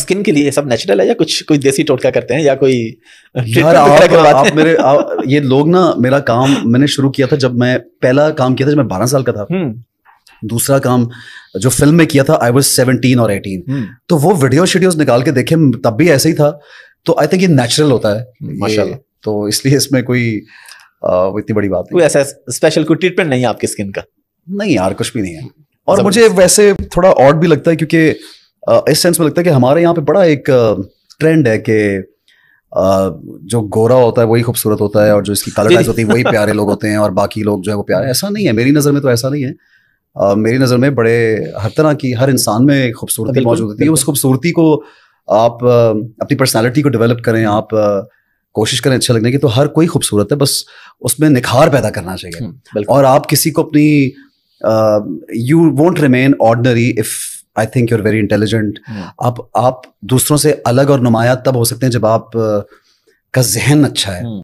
Skin के लिए सब नेचुरल है या कुछ कोई देसी टोटका करते हैं या कोई uh, यार आप, आप आप मेरे आप, ये लोग ना मेरा काम मैंने शुरू किया था जब मैं पहला काम किया था जब मैं 12 साल का था हम्म। दूसरा काम जो फिल्म में किया था आई वॉज सेवनटीन और एटीन तो वो वीडियो शीडियोज निकाल के देखे तब भी ऐसे ही था तो आई थिंक ये नेचुरल होता है हम्म, माशाल्लाह तो इसलिए इसमें कोई आ, uh, इतनी बड़ी बात नहीं ऐसा स्पेशल कोई ट्रीटमेंट नहीं है आपकी स्किन का नहीं यार कुछ भी नहीं है और मुझे वैसे थोड़ा ऑड भी लगता है क्योंकि इस सेंस में लगता है कि हमारे यहाँ पे बड़ा एक ट्रेंड है कि जो गोरा होता है वही खूबसूरत होता है और जो इसकी कलर होती है वही प्यारे लोग होते हैं और बाकी लोग जो है वो प्यारे ऐसा नहीं है मेरी नज़र में तो ऐसा नहीं है मेरी नज़र में बड़े हर तरह की हर इंसान में खूबसूरती मौजूद होती है उस खूबसूरती को आप अपनी पर्सनैलिटी को डेवलप करें आप कोशिश करें अच्छा लगने की तो हर कोई खूबसूरत है बस उसमें निखार पैदा करना चाहिए हम्म, और आप किसी को अपनी you want remain ordinary if I think you're very intelligent आप आप दूसरों से अलग और नुमाया तब हो सकते हैं जब आप का जहन अच्छा है hmm.